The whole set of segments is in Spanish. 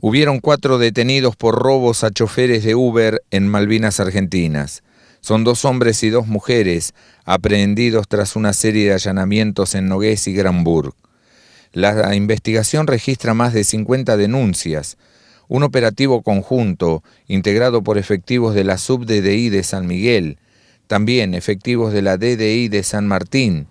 Hubieron cuatro detenidos por robos a choferes de Uber en Malvinas Argentinas. Son dos hombres y dos mujeres aprehendidos tras una serie de allanamientos en Nogués y Granburg. La investigación registra más de 50 denuncias. Un operativo conjunto, integrado por efectivos de la sub de San Miguel, también efectivos de la DDI de San Martín,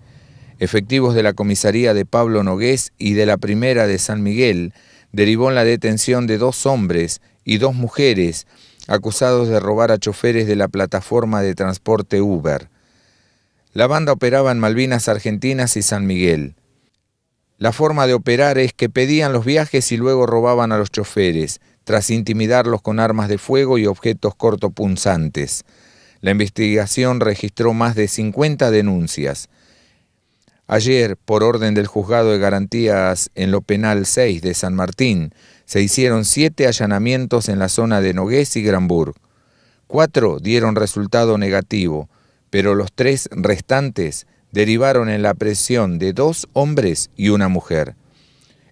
efectivos de la comisaría de Pablo Nogués y de la primera de San Miguel, derivó en la detención de dos hombres y dos mujeres acusados de robar a choferes de la plataforma de transporte Uber. La banda operaba en Malvinas Argentinas y San Miguel. La forma de operar es que pedían los viajes y luego robaban a los choferes, tras intimidarlos con armas de fuego y objetos cortopunzantes. La investigación registró más de 50 denuncias. Ayer, por orden del Juzgado de Garantías en lo Penal 6 de San Martín, se hicieron siete allanamientos en la zona de Nogués y Granburg. Cuatro dieron resultado negativo, pero los tres restantes derivaron en la presión de dos hombres y una mujer.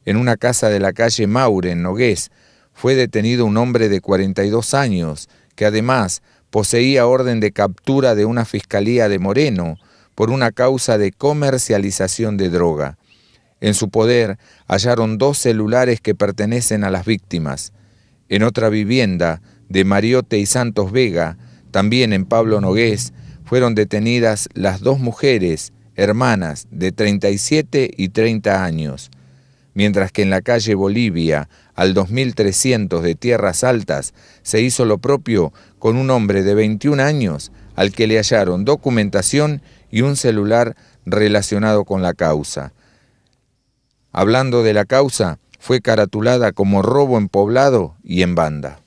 En una casa de la calle Maure, en Nogués, fue detenido un hombre de 42 años, que además poseía orden de captura de una fiscalía de Moreno, por una causa de comercialización de droga. En su poder hallaron dos celulares que pertenecen a las víctimas. En otra vivienda de Mariote y Santos Vega, también en Pablo Nogués, fueron detenidas las dos mujeres, hermanas, de 37 y 30 años. Mientras que en la calle Bolivia, al 2300 de Tierras Altas, se hizo lo propio con un hombre de 21 años al que le hallaron documentación y un celular relacionado con la causa. Hablando de la causa, fue caratulada como robo en poblado y en banda.